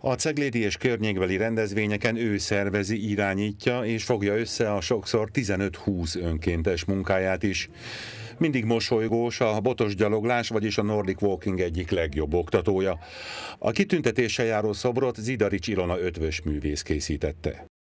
A ceglédi és környékbeli rendezvényeken ő szervezi, irányítja és fogja össze a sokszor 15-20 önkéntes munkáját is. Mindig mosolygós, a botos gyaloglás, vagyis a Nordic Walking egyik legjobb oktatója. A kitüntetéssel járó szobrot Zidarics Ilona ötvös művész készítette.